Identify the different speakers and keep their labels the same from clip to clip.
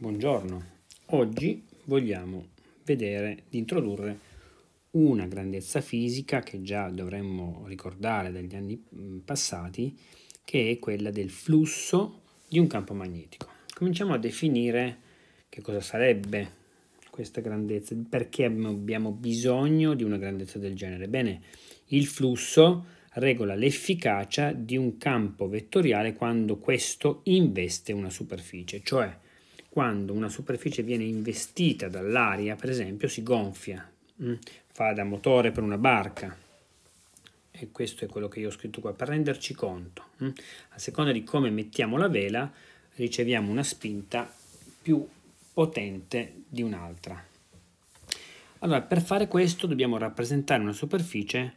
Speaker 1: Buongiorno, oggi vogliamo vedere di introdurre una grandezza fisica che già dovremmo ricordare dagli anni mm, passati, che è quella del flusso di un campo magnetico. Cominciamo a definire che cosa sarebbe questa grandezza, perché abbiamo bisogno di una grandezza del genere. Bene, il flusso regola l'efficacia di un campo vettoriale quando questo investe una superficie, cioè quando una superficie viene investita dall'aria, per esempio, si gonfia, mm, fa da motore per una barca. E questo è quello che io ho scritto qua, per renderci conto. Mm, a seconda di come mettiamo la vela, riceviamo una spinta più potente di un'altra. Allora, per fare questo dobbiamo rappresentare una superficie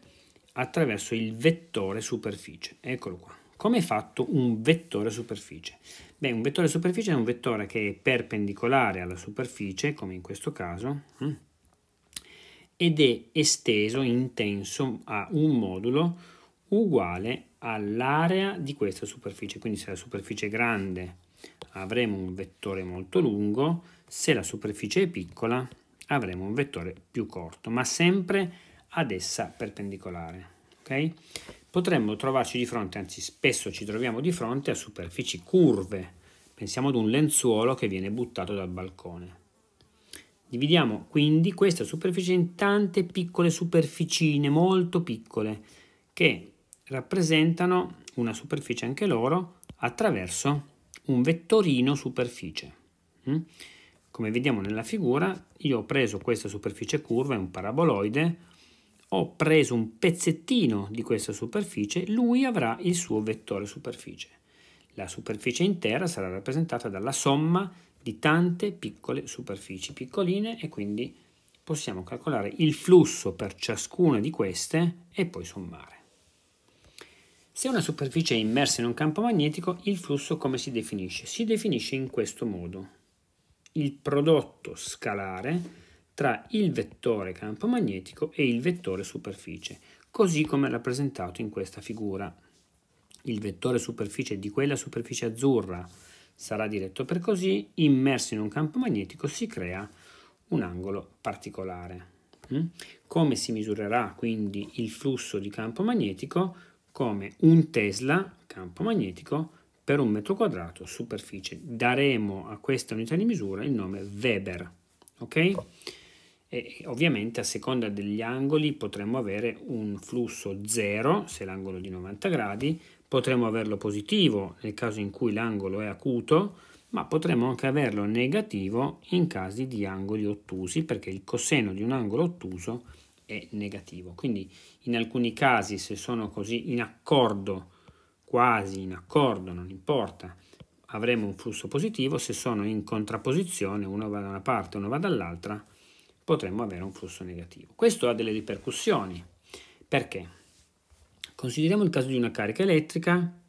Speaker 1: attraverso il vettore superficie. Eccolo qua. Come è fatto un vettore superficie? Beh, un vettore superficie è un vettore che è perpendicolare alla superficie, come in questo caso, mm, ed è esteso, intenso, a un modulo uguale all'area di questa superficie. Quindi se la superficie è grande avremo un vettore molto lungo, se la superficie è piccola avremo un vettore più corto, ma sempre ad essa perpendicolare. Okay? potremmo trovarci di fronte, anzi spesso ci troviamo di fronte a superfici curve. Pensiamo ad un lenzuolo che viene buttato dal balcone. Dividiamo quindi questa superficie in tante piccole superficine, molto piccole, che rappresentano una superficie anche loro attraverso un vettorino superficie. Mm? Come vediamo nella figura, io ho preso questa superficie curva, è un paraboloide, ho preso un pezzettino di questa superficie, lui avrà il suo vettore superficie. La superficie intera sarà rappresentata dalla somma di tante piccole superfici piccoline e quindi possiamo calcolare il flusso per ciascuna di queste e poi sommare. Se una superficie è immersa in un campo magnetico, il flusso come si definisce? Si definisce in questo modo. Il prodotto scalare tra il vettore campo magnetico e il vettore superficie, così come rappresentato in questa figura. Il vettore superficie di quella superficie azzurra sarà diretto per così, immerso in un campo magnetico si crea un angolo particolare. Mm? Come si misurerà quindi il flusso di campo magnetico? Come un Tesla campo magnetico per un metro quadrato superficie. Daremo a questa unità di misura il nome Weber. Ok? e ovviamente a seconda degli angoli potremmo avere un flusso 0 se l'angolo è di 90 gradi, potremmo averlo positivo nel caso in cui l'angolo è acuto, ma potremmo anche averlo negativo in casi di angoli ottusi perché il coseno di un angolo ottuso è negativo. Quindi in alcuni casi se sono così in accordo, quasi in accordo, non importa, avremo un flusso positivo, se sono in contrapposizione, uno va da una parte, uno va dall'altra, potremmo avere un flusso negativo. Questo ha delle ripercussioni, perché consideriamo il caso di una carica elettrica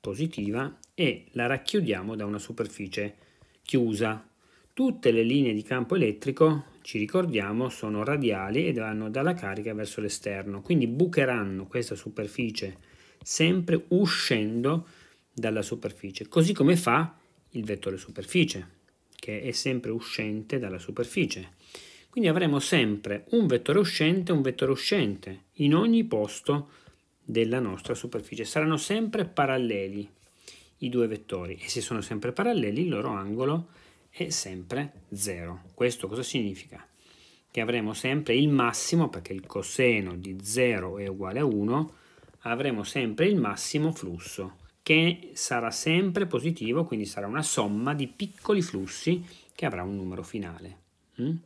Speaker 1: positiva e la racchiudiamo da una superficie chiusa. Tutte le linee di campo elettrico, ci ricordiamo, sono radiali e vanno dalla carica verso l'esterno, quindi bucheranno questa superficie sempre uscendo dalla superficie, così come fa il vettore superficie, che è sempre uscente dalla superficie. Quindi avremo sempre un vettore uscente e un vettore uscente in ogni posto della nostra superficie. Saranno sempre paralleli i due vettori e se sono sempre paralleli il loro angolo è sempre 0. Questo cosa significa? Che avremo sempre il massimo, perché il coseno di 0 è uguale a 1, avremo sempre il massimo flusso, che sarà sempre positivo, quindi sarà una somma di piccoli flussi che avrà un numero finale. Mm?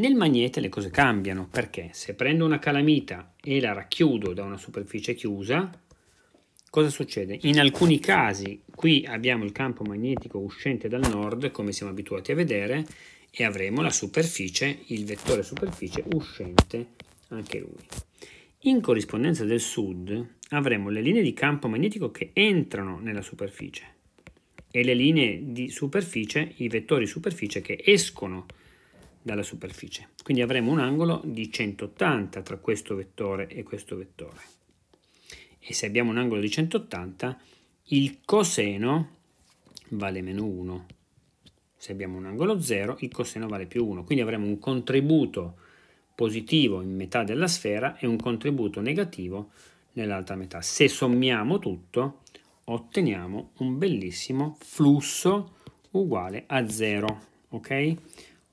Speaker 1: Nel magnete le cose cambiano perché se prendo una calamita e la racchiudo da una superficie chiusa, cosa succede? In alcuni casi qui abbiamo il campo magnetico uscente dal nord, come siamo abituati a vedere, e avremo la superficie, il vettore superficie uscente anche lui. In corrispondenza del sud avremo le linee di campo magnetico che entrano nella superficie e le linee di superficie, i vettori superficie che escono dalla superficie. Quindi avremo un angolo di 180 tra questo vettore e questo vettore. E se abbiamo un angolo di 180, il coseno vale meno 1. Se abbiamo un angolo 0, il coseno vale più 1. Quindi avremo un contributo positivo in metà della sfera e un contributo negativo nell'altra metà. Se sommiamo tutto, otteniamo un bellissimo flusso uguale a 0. Ok?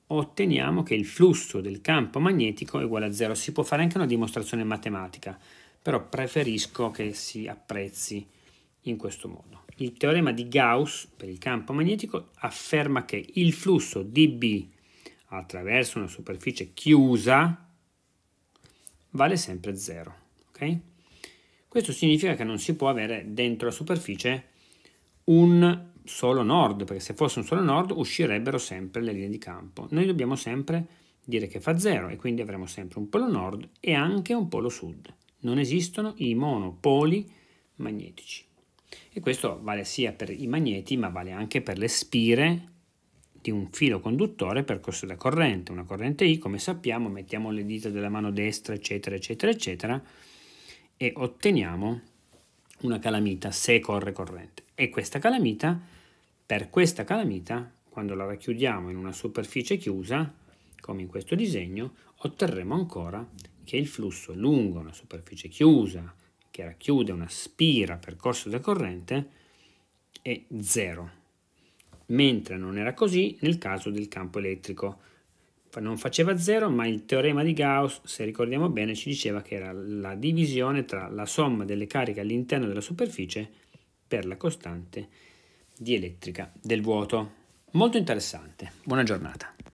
Speaker 1: otteniamo che il flusso del campo magnetico è uguale a zero. Si può fare anche una dimostrazione matematica, però preferisco che si apprezzi in questo modo. Il teorema di Gauss per il campo magnetico afferma che il flusso dB attraverso una superficie chiusa vale sempre 0. Okay? Questo significa che non si può avere dentro la superficie un solo nord, perché se fosse un solo nord uscirebbero sempre le linee di campo. Noi dobbiamo sempre dire che fa 0 e quindi avremo sempre un polo nord e anche un polo sud. Non esistono i monopoli magnetici. E questo vale sia per i magneti ma vale anche per le spire di un filo conduttore percorso da corrente. Una corrente I, come sappiamo, mettiamo le dita della mano destra, eccetera, eccetera, eccetera, e otteniamo una calamita se corre corrente e questa calamita, per questa calamita, quando la racchiudiamo in una superficie chiusa, come in questo disegno, otterremo ancora che il flusso lungo una superficie chiusa che racchiude una spira percorso da corrente è zero, mentre non era così nel caso del campo elettrico, non faceva 0, ma il teorema di Gauss, se ricordiamo bene, ci diceva che era la divisione tra la somma delle cariche all'interno della superficie per la costante dielettrica del vuoto. Molto interessante. Buona giornata.